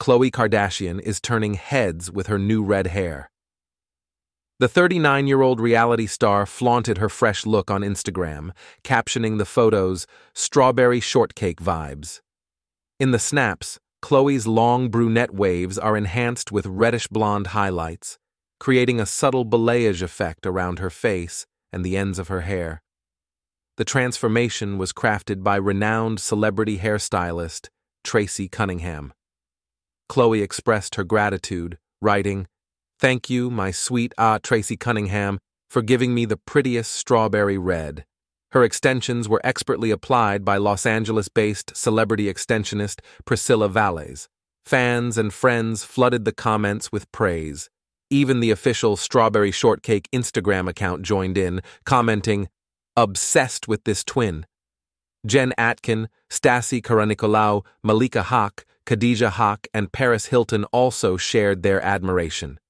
Khloe Kardashian is turning heads with her new red hair. The 39 year old reality star flaunted her fresh look on Instagram, captioning the photos Strawberry Shortcake Vibes. In the snaps, Chloe's long brunette waves are enhanced with reddish blonde highlights, creating a subtle balayage effect around her face and the ends of her hair. The transformation was crafted by renowned celebrity hairstylist Tracy Cunningham. Chloe expressed her gratitude, writing, Thank you, my sweet Ah Tracy Cunningham, for giving me the prettiest strawberry red. Her extensions were expertly applied by Los Angeles based celebrity extensionist Priscilla Valles. Fans and friends flooded the comments with praise. Even the official Strawberry Shortcake Instagram account joined in, commenting, Obsessed with this twin. Jen Atkin, Stasi Karanicolau, Malika Hock. Khadija Haq and Paris Hilton also shared their admiration.